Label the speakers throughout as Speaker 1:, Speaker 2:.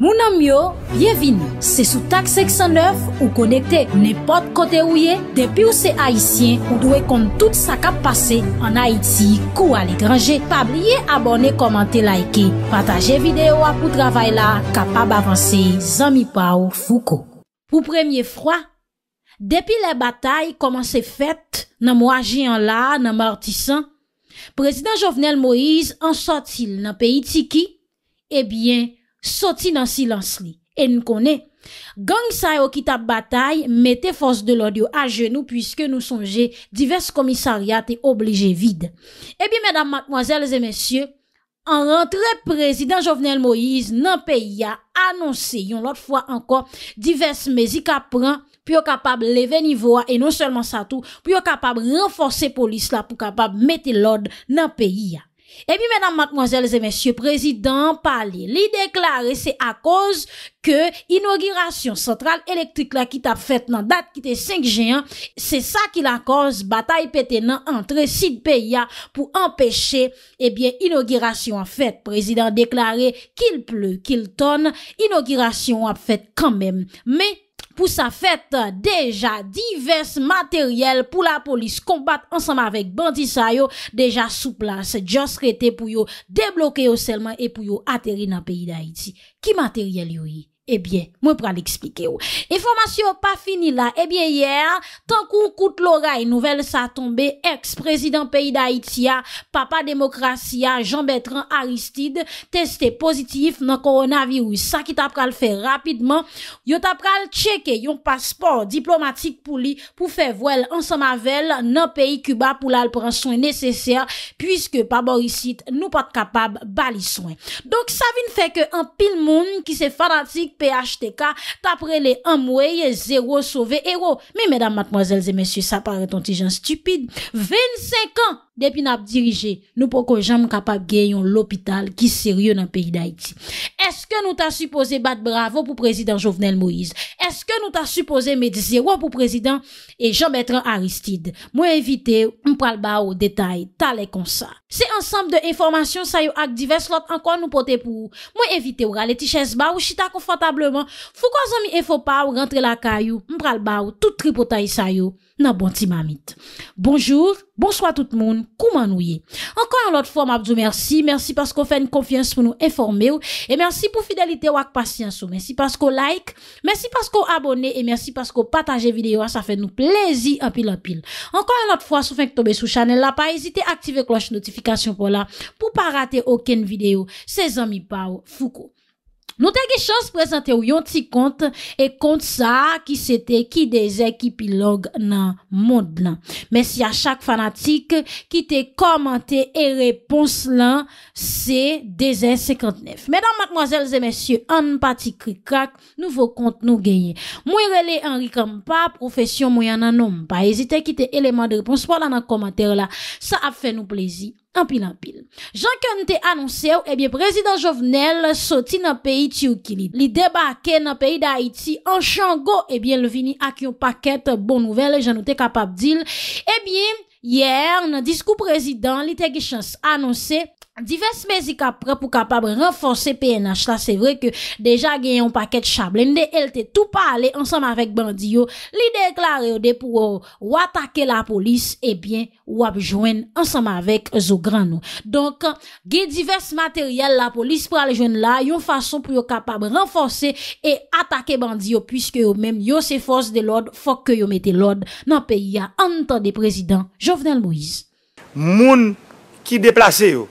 Speaker 1: Moun amyo, bienvini. Se sou tak 609 ou konekte nepot kote ouye depi ou se Haitien ou dwe kont tout sa kap pase an Haiti kou al ekranje. Pabliye abone, komante, laike. Pataje videyo apou travay la kapab avanse zami pa ou fuko. Pou premye fwa, depi le batay koman se fet nan mwaje an la nan martisan, prezident Jovenel Moïse ansotil nan pe iti ki? E eh bien, Soti nan silans li, e nou kone, gang sa yo ki tap batay, mette fos de lodyo a genou, pwiske nou sonje, divers komisariate oblije vide. E bi, mèdam matmoazèles e mèsyè, an rentre prezident Jovenel Moïse nan peyi ya, anonsè, yon lot fwa ankon, divers mezi ka pran, pou yo kapab leve nivoa, e non selman sa tou, pou yo kapab renforsè polis la pou kapab mette lodyo nan peyi ya. Ebi menan mankmanzelze mensyou prezident pali li deklari se akos ke inaugirasyon sentral elektrik la ki tap fet nan dat ki te 5 jan, se sa ki lakos batay pete nan antre sit peya pou empeshe ebi eh inaugirasyon an fet. Prezident deklari kil ple, kil ton, inaugirasyon an fet kanmen, me peye. Pou sa fèt deja divers materyel pou la polis kombat ansama vek bandisa yo deja sou plas. Djos kète pou yo deblokè yo selman e pou yo atèri nan peyi da iti. Ki materyel yo yi? Ebyen, mwen pran li eksplike yo. Informasyon pa fini la. Ebyen, yer, tankou koute lora e nouvel sa tombe, eks prezident peyi da Itia, papa demokrasya Jean-Bertrand Aristide teste pozitif nan koronavirus. Sa ki tap pral fe rapidman, yo tap pral cheke yon paspor diplomatik pou li pou fe vwel ansan mavel nan peyi kuba pou lal pran soen neseser pwiske pa borisit nou pat kapab bali soen. Donk sa vin fe ke an pil moun ki se fanatik P.H.T.K. tapre le amweye zero sove ero. Me, medam matmozelze, mesyu, sa pare ton ti jan stupide. 25 an! Depi nap dirije, nou pou kon jan m kapap gen yon lopital ki serye nan peyi da iti. Eske nou ta suppose bat bravo pou prezident Jovenel Moïse? Eske nou ta suppose mede zirwa pou prezident e jan betran Aristide? Mwen evite ou m pral ba ou detay talek kon sa. Se ansampe de informasyon sayo ak divers lot ankon nou pote pou ou. Mwen evite ou rale ti ches ba ou chita konfantableman. Fou kon zan mi efo pa ou rentre la kayo, m pral ba ou tout tripotay sayo. nan bonti mamit. Bonjour, bonsoit tout moun, kouman ouye. Ankon yon lot fwa mabzou, mersi, mersi paskou fèn konfians pou nou informe ou, e mersi pou fidelite wak pasyans ou, mersi paskou like, mersi paskou abone, e mersi paskou pataje videyo, a sa fèn nou plezi apil-apil. Ankon yon lot fwa, sou fènk tobe sou chanel la, pa ezite aktive kloche notifikasyon pou la, pou pa rate oken videyo, se zami pa ou foukou. Nou te ge chans prezante ou yon ti kont e kont sa ki sete ki dezen ki pilogue nan mod lan. Mes ya chak fanatik ki te komante e repons lan se dezen 59. Medan madmoazelze mesye an pati krikak nouvo kont nou genye. Mwen rele enrikan pa profesyon mwen yan nan nom. Pa ezite ki te eleman de repons pa lan nan komantere la. Sa ap fe nou plezi. Anpil, anpil. Jan ken te anonse ou, ebyen, eh prezident jovenel soti nan peyi tiyo kilid. Li debake nan peyi da iti, an chango, ebyen, le vini ak yon paket bon nouvel, jan nou te kapap dil. Ebyen, yer, nan disku prezident, li te ge chans anonse... Divers mezika prè pou kapab renforse PNH la, se vre ke deja gen yon paket chablen de el te tou pale ansam avèk bandi yo, li deklar yo de pou ou atake la polis e bien ou apjouen ansam avèk zo gran nou. Donk gen divers materyel la polis prè al joun la, yon fason pou yo kapab renforse e atake bandi yo, pwiske yo menm yo se fos de lòd fòk yo mette lòd nan peyi ya an tan de prezident Jovenel Moïse.
Speaker 2: Moun ki deplase yo.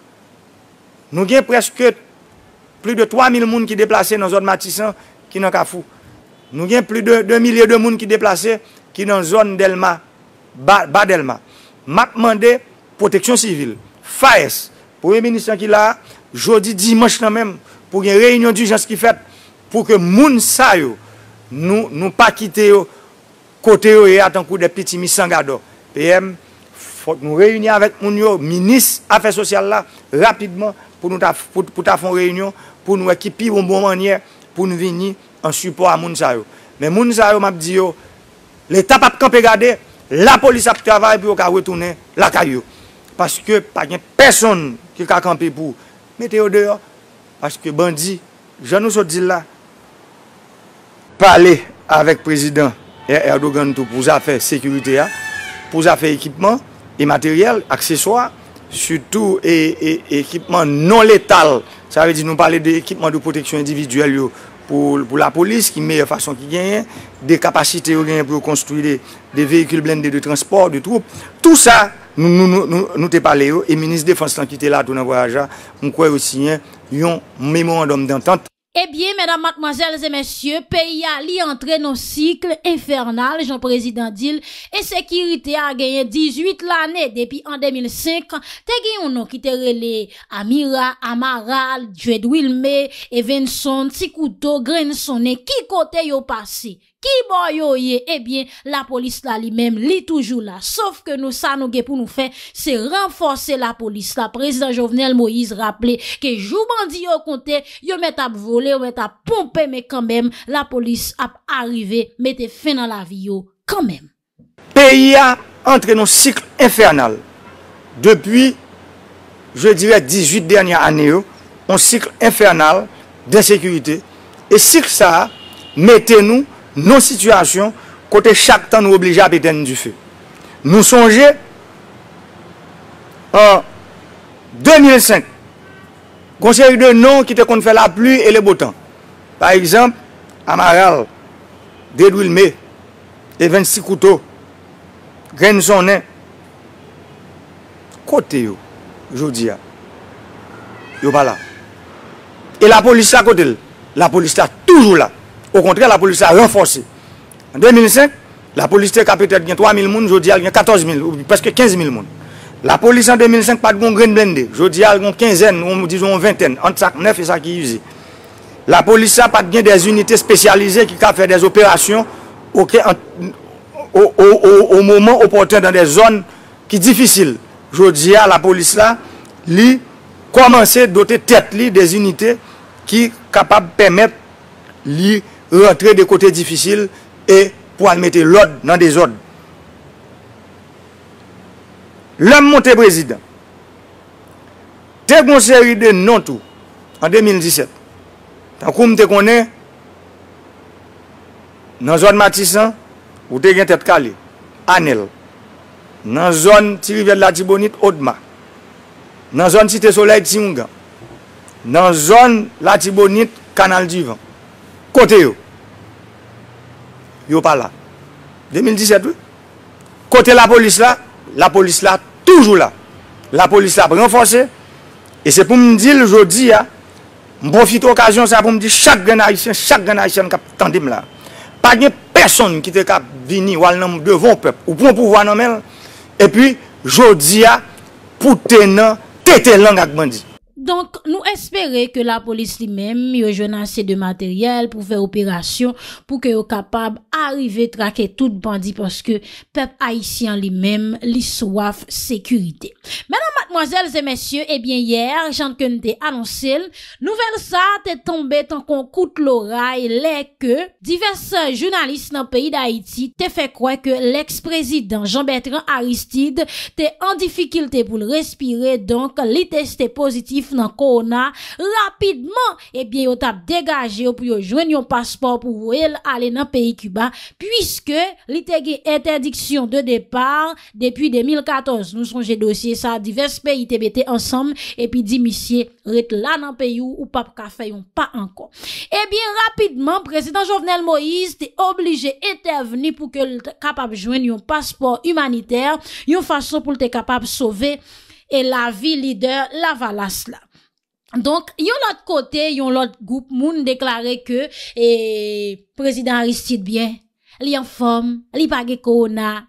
Speaker 2: Nou gen preske plus de 3.000 moun ki deplase nan zon Matisan ki nan Kafou. Nou gen plus de 2.000 moun ki deplase ki nan zon Delma, ba Delma. Matman de proteksyon sivil, faes. Pou yon minister ki la, jodi, dimanche nan men, pou gen reynyon di jans ki feb, pou ke moun sa yo nou pa kite yo, kote yo, e atan kou de piti mi sangado. P.M. fok nou reynyan avet moun yo, minis, afè sosyal la, rapidman, pou nou ta fon reynyon, pou nou ekipi pou mbon manye, pou nou vini an supo a moun sa yo. Men moun sa yo map di yo, le tap ap kampe gade, la polis ap travay pou yo ka wetounen la karyo. Paske pa gen peson ki ka kampe pou meteo deyo, paske bandi, jan nou so di la, pale avèk prezident Erdogan tou pou zafè sekurite ya, pou zafè ekipman, imateryel, akseswa, Soutou ekipman e, non letal, sa ve di nou pale de ekipman de proteksyon individuel yo pou la polis ki meye fason ki genyen, de kapasite yo genyen pou yo konstruye de veykul blende de transport, de troupe. Tout sa nou te pale yo, e Ministre Defenselan ki te la tou nan voyaja, mou kwe yo siyen, yon mèmou an dom d'antante.
Speaker 1: Eh bien, mèdame, mackmazèles et mèsyè, pe y a li entre nos cikles infernale, joun prezident dil, e sekirite a genyen 18 l'année, depi en 2005, te genyon nou ki te rele Amira, Amaral, Djued Wilme, Evenson, Ticouto, Grenson, e ki kote yo passe. Ki bon yo ye, ebyen, eh la polis la li mem, li toujou la. Sof ke nou sa nou ge pou nou fe, se renforse la polis la. Prezident Jovenel Moïse rappele ke jou bandi yo konte, yo met ap vole, yo met ap pompe, me kanmem, la polis ap arrive, mette fe nan la vi yo, kanmem.
Speaker 2: P.I.A. entre nou sikl infernal. Depi, je dirè, 18 dernya ane yo, nou sikl infernal de sekurite. E sikl sa, mette nou, Nou situasyon, kote chak tan nou oblija ap eten di fe. Nou sonje, en 2005, konser de nou ki te kon te fe la plu e le botan. Par exemple, Amaral, Dedouilme, Even Sikouto, Grensonen, kote yo, jodi ya, yo pa la. E la polis la kote, la polis la toujou la. Au contraire, la police a renforcé. En 2005, la police était peut-être 3 000 personnes, aujourd'hui elle a 14 000, presque 15 000 personnes. La police en 2005 pas de bon grain blindé. Aujourd'hui, y a une quinzaine, ou disons une vingtaine, entre 9 et ça qui usé. La police n'a pas de des unités spécialisées qui peuvent faire des opérations au, moment opportun dans des zones qui sont difficiles. à la police là, lui, commencé à doter tête des unités qui sont capables de permettre rentre de kote difisil, e pou an mette l'od nan de zod. Lèm moun te prezident, te kon seri de non tou, an 2017, tan koum te konè, nan zon Matissa, ou te gen tet kale, Anel, nan zon Tirivel Latibonit, Odma, nan zon Tite Soleil, Tsingan, nan zon Latibonit, kanal divan, Kote yo, yo pa la, 2017 yo, kote la polis la, la polis la toujou la, la polis la preenforse, e se pou mdil, jodi ya, mbofite okasyon sa pou mdil, chak gen aisyen, chak gen aisyen kap tandim la, pa gen person ki te kap vini wal nanm devon pep, ou pou mpou vwa nanmel, e pi jodi ya, pou te nan, te te lang ak bandi.
Speaker 1: Donk nou espere ke la polis li mem yo jwenn anse de materyel pou fe operasyon pou ke yo kapab arive trake tout bandi poske pep haisyen li mem li swaf sekurite. Menan, Mwazelze mesye, ebyen yer, jante ke nte anonsil, nouvel sa te tombe tankon koute lora e le ke, divers jounalist nan peyi da Iti, te fe kwa ke l'ex-prezident Jean-Bertrand Aristide te an difikilte pou l'respire, donk, li test te pozitif nan korona rapidman, ebyen eh yo tap degaje, yo pou yo jwen yon paspor pou wèl ale nan peyi Kuba, pwiske li te ge interdiksyon de depar, depi 2014 nou sonje dosye sa divers pe ite bete ansam, epi di misye rete la nan pe you ou pap ka fe yon pa ankon. Ebyen eh rapidman prezident Jovenel Moïse te oblige ete veni pou ke kapap jwen yon paspor humaniter yon fason pou te kapap sove e la vi lider la valas la. Donk yon lot kote, yon lot goup moun deklare ke eh, prezident Aristide Bien li enfom, li page korona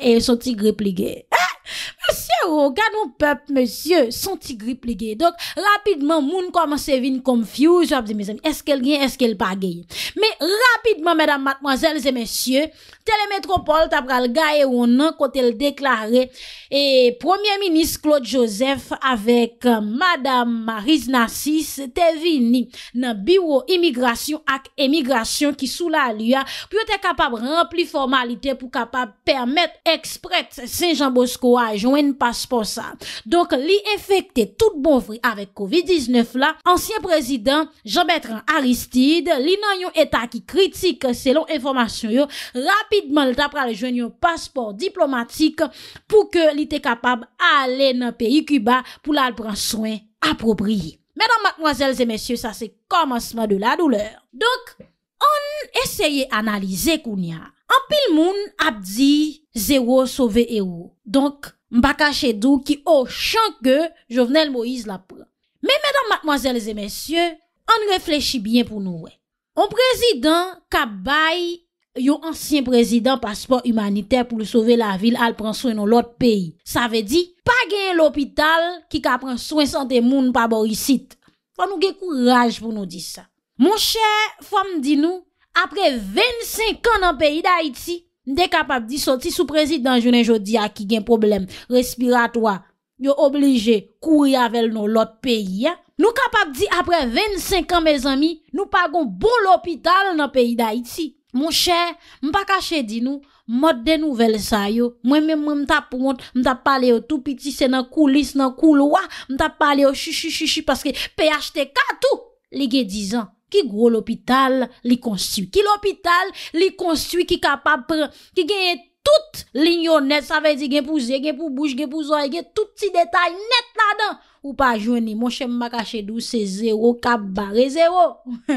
Speaker 1: e son ti griplige. Ha! Ah! Ha! Monsye ro, ga nou pep, monsye, son ti grip li gey. Dok, rapidman, moun komanse vin konfuse, wap de mizan, eske l gen, eske l pa gen. Me rapidman, mèdam matmoazel, zè monsye, telemetropol tabra l gae ou nan kote l deklare e premier minis Claude Joseph avèk euh, madame Marise Nassis te vini nan biwo imigrasyon ak emigrasyon ki sou la lua pou yo te kapab rempli formalite pou kapab permèt ekspret Saint-Jean-Bosco ajon mwen paspor sa. Donk, li efekte tout bonvri avèk COVID-19 la, ansyen prezident, Jean-Bertrand Aristide, li nan yon etat ki kritik selon informasyon yo, rapidman li tapra rejwen yon paspor diplomatik pou ke li te kapab alè nan peyi Cuba pou la alpran soen apropriye. Mèdan, matmoazèl, zè mèsyè, sa se komanseman de la douleur. Donk, an esyeye analize koun ya. An pil moun ap di zè wò sove e wò. Donk, Mpa ka chedou ki ou chanke Jovenel Moïse la pou la. Me mèdam matmoazèles e mèsyè, an reflechi byen pou nou we. On prezidant ka bay yo ansyen prezidant paspon humanitè pou lou sove la vil al pranswen nou lot peyi. Sa ve di, pa gen l'opital ki ka pranswen sante moun pa borisit. Fwa nou ge kouraj pou nou di sa. Mon chè, fwa mdi nou, apre 25 an nan peyi da iti, Nde kapap di soti sou prezit dan jounen jodi a ki gen problem, respira to a, yo oblije kouri avel nou lot peyi a. Nou kapap di apre 25 an me zami, nou pagon bon l'opital nan peyi da iti. Mon chè, mpa kache di nou, mod den nou vel sa yo. Mwen mwen mta pront, mta pale yo tout piti se nan kulis nan kulwa, mta pale yo shi shi shi shi paske pey achete katou. Lige dizan. ki gro l'hôpital li konstu. Ki l'hôpital li konstu, ki kapap pre, ki genye tout linyon net, sa ve di gen pou zè, gen pou bouche, gen pou zò, gen tout ti detay net la dan. Ou pa jouni, monshe mba kache dou, se zèro, kabare zèro.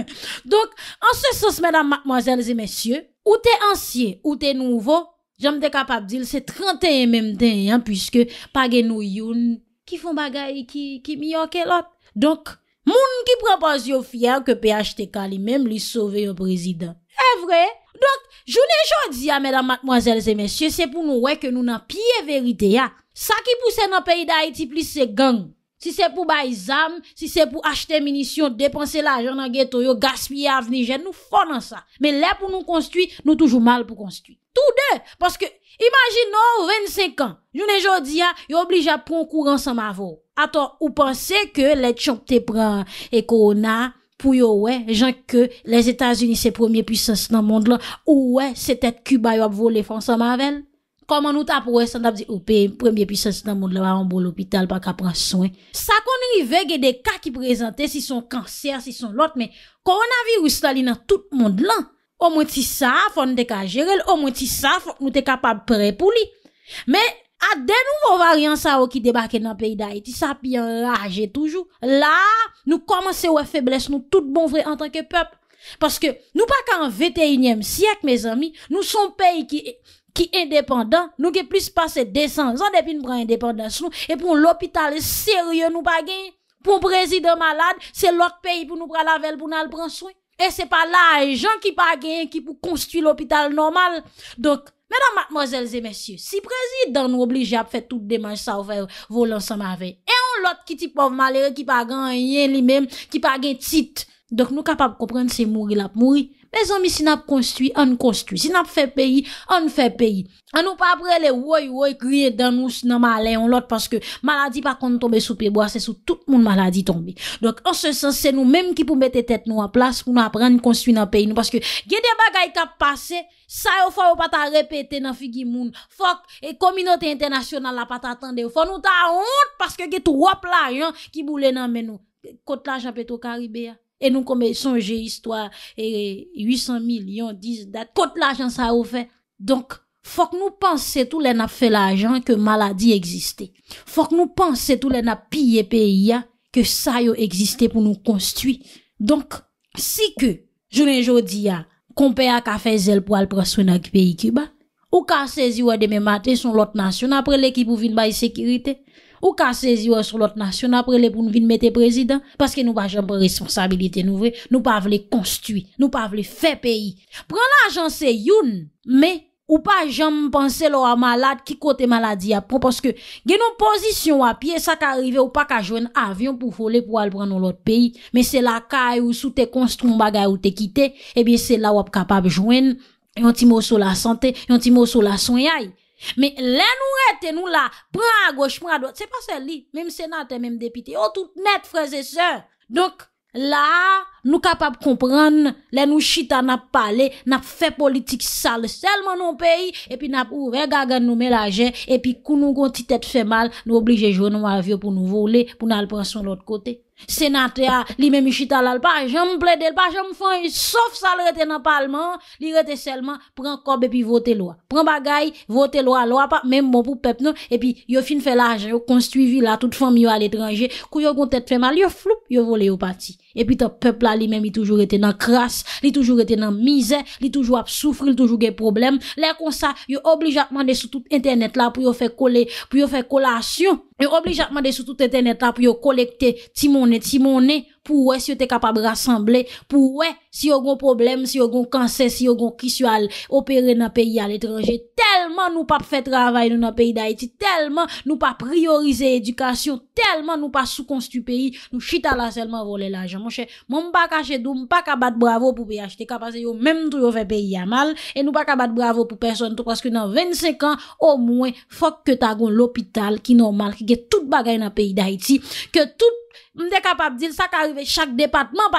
Speaker 1: Donk, ansè sòs, mèdam, mwazèl, zè mèsyè, ou te ansye, ou te nouvo, jan mte kapap dil, se 31 mèm ten, puisque pa gen nou youn, ki foun bagay, ki miyo ke lot. Donk, Moun ki prepoz yo fyer ke pHTK li menm li sove yo prezident. E vre. Donk, jounen jodi ya, medan matmoazelze mensyen, se pou nou wey ke nou nan piye verite ya. Sa ki pouse nan peyi da Haiti pli se gang. Si se pou bay zam, si se pou achete minisyon, depanse la ajan nan geto yo, gaspye avni jen, nou fonan sa. Men le pou nou konstuit, nou toujou mal pou konstuit. Tou de, paske, imajin nou 25 an, jounen jodi ya, yo oblija pronkouran sa mavo. Ato, ou panse ke le tchonk te pran e korona pou yo we, jan ke les Etats-Unis se premier puissance nan monde la, ou we, se tet kuba yo ap voli François Mavelle? Koman nou ta pou we san tap di, oupe, premier puissance nan monde la, anbo l'hôpital pa ka pran soen. Sa koni li vege de ka ki prezante, si son kanser, si son lot, men koronavirus tali nan tout monde la. Omo ti sa, fon de ka jere, omo ti sa, fon nou te kapab pre pou li. Men, A den nouvo varian sa ou ki debake nan peyi da Haiti, sa pi yon laje toujou. La, nou komanse ou e febles nou tout bon vre en tanke pep. Paske nou pa kan 21e siyak, me zami, nou son peyi ki independant, nou ki plis pase 200 an depi nou pran independans nou, e pou l'opital serye nou pa genye. Pon prezidè malade, se lòk peyi pou nou pran lavel pou nan pran souy. E se pa laj, jan ki pa genye ki pou konsti l'opital normal. Dok. Mèdam matmozèl zè mèsyè, si prezid dan nou oblijap fè tout demanj sa ou fè volansan ma vey, e yon lot ki ti pov malere ki pa gen yen li mem, ki pa gen tit! Dok nou kapap kopren se mouri lap mouri Bez omi sin ap konstwi, an konstwi Sin ap fe peyi, an fe peyi An nou papre le woy woy kriye dan nou Sinan malen yon lot Paske maladi pa kon tombe sou pebo Ase sou tout moun maladi tombe Dok an se sensen nou Mem ki pou mette tet nou a plas Pou nou apren konstwi nan peyi nou Paske gede bagay kap pase Sa yo fwa yo pata repete nan figi moun Fok, e kominote internasyonal La pata atende Fwa nou ta hont Paske ge tou wop la yon Ki boule nan men nou Kotla jan peto karibe ya E nou kome sonje histwa 800 milyon, 10 dat, kont l'ajan sa ou fe. Donk, fok nou panse tou lè nap fe l'ajan ke maladi egziste. Fok nou panse tou lè nap piye peya ke sa yo egziste pou nou konstui. Donk, si ke jounen jodi ya, kompe ya ka fe zel po al praswen ak peyi ki ba, ou ka sezi wade me mate son lot nasyon apre l'ekip ou vin ba yi sekirite, Ou ka seziwa sou lot nasyon apre le pou nou vin mette prezident? Paske nou pa jom pre responsabilite nou ve, nou pa vle konstu, nou pa vle fe peyi. Pran la jan se yon, me, ou pa jom panse lo a malade ki kote maladi a pran. Paske gen nou pozisyon wapie, sa ka arrive ou pa ka jwen avyon pou fole pou al pran nou lot peyi. Me se la ka ou sou te konstu mbaga ou te kite, e bie se la wap kapab jwen yon ti mou sou la sante, yon ti mou sou la sonyay. Mè lè nou rete nou la, pran goch, pran doj, se pa se li, mèm senatè, mèm depite, yo tout net freze se. Dok, la, nou kapap kompran, lè nou chita nap pale, nap fe politik sal, selman nou peyi, epi nap ou regagan nou mè la jè, epi kou nou konti tèt fè mal, nou oblije joun nou avyo pou nou vole, pou nou alpran son lòt kote. Senatè a li mèm chita lal pa, jèm blèdè l pa, jèm fèm, sauf sa l rete nan palman, li rete selman, pran kob e pi vote lwa. Pran bagay, vote lwa, lwa pa, mèm bon pou pep nou, e pi yo fin fè la, yo konstuivi la, tout fèm yo al etranje, kou yo kontèd fè mal, yo floup, yo vole yo pati. E pi ta pepla li men mi toujou ete nan kras, li toujou ete nan mize, li toujou ap soufri, li toujou gen problem. Le kon sa, yo oblijakman de sou tout internet la pou yo fe kole, pou yo fe kolasyon. Yo oblijakman de sou tout internet la pou yo kolekte ti mounen, ti mounen. pou wè si yo te kapab rassemblè, pou wè si yo goun problem, si yo goun kansè, si yo goun kis yo al operè nan peyi al etranjè, telman nou pa fè travèl nou nan peyi da iti, telman nou pa priorize edukasyon, telman nou pa soukons tu peyi, nou chitala selman volè l'ajan. Mwen chè, mwen mba kache dou, mwen pa kabat bravo pou peyi achete kapase yo, mèm tou yo fè peyi yamal, e nou pa kabat bravo pou person, tou paske nan 25 an, ou mwen fok ke tagon l'opital, ki normal, ki ke tout bagay nan peyi da iti, ke tout, Mwen te kapab dil sa ka rive chak departman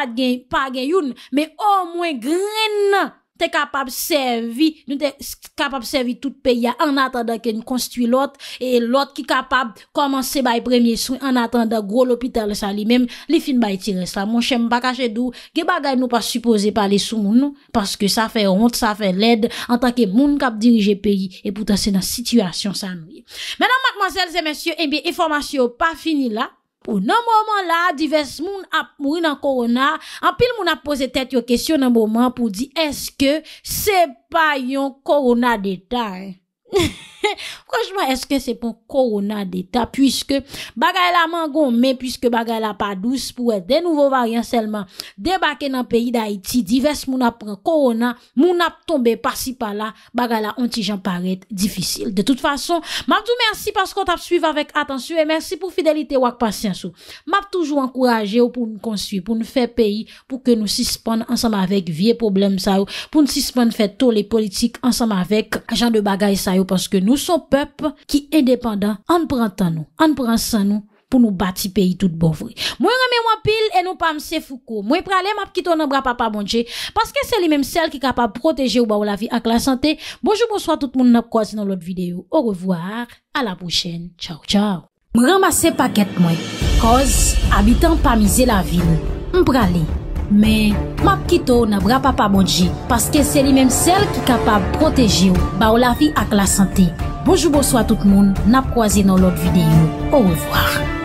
Speaker 1: pa gen yon Me o mwen gren nan te kapab servi Mwen te kapab servi tout pe ya An atanda ke nou konstitui lot E lot ki kapab komanse bay premye sou An atanda gwo l'opital sa li mem Li fin bay tire sa Mwen chem baka chedou Ge bagay nou pa suppose pali sou moun nou Paske sa fe hont, sa fe led Anta ke moun kap dirije peyi E pouta se nan situasyon sa mwen Menan mankmanzelze mensyo En eh bi informasyon pa fini la Ou nan mouman la, divers moun ap mou nan korona, apil moun ap pose tet yo kesyon nan mouman pou di, eske se pa yon korona detay? Franchement, eske se pon korona De ta, pwiske bagay la man Gon men, pwiske bagay la pa douz Pwè den nouvo varyan selman Debake nan peyi da iti, divers moun ap Kon korona, moun ap tombe Pasi pa la, bagay la anti jan paret Difisil, de tout fason, map tou Mersi paskot ap suyve avek atansyo E mersi pou fidelite wak pasyansyo Map toujou ankoraje ou pou nou konsuy Pou nou fe peyi, pou ke nou sispan Ansam avek vie problem sa yo Pou nou sispan fe to le politik Ansam avek jan de bagay sa yo, paske nou son peuple qui est indépendant, en prenant nous, en prenant nous, pour nous bâtir pays tout bon vrai. Moi, je moi pile et nous pas de Foucault. Moi, aller m'a quitter papa bon Parce que c'est lui-même celle qui est capable de protéger la vie avec la santé. Bonjour, bonsoir tout le monde, quoi dans l'autre vidéo. Au revoir, à la prochaine. Ciao, ciao. Je ramasse paquet moi. Cause, habitant pas miser la ville. Je Men, map kito nabrapa pa modji, paske se li menm sel ki kapab proteji ou, ba ou la fi ak la sante. Bojou bojou a tout moun, nap kwa zi nou lot videyo. Ou ou zwa.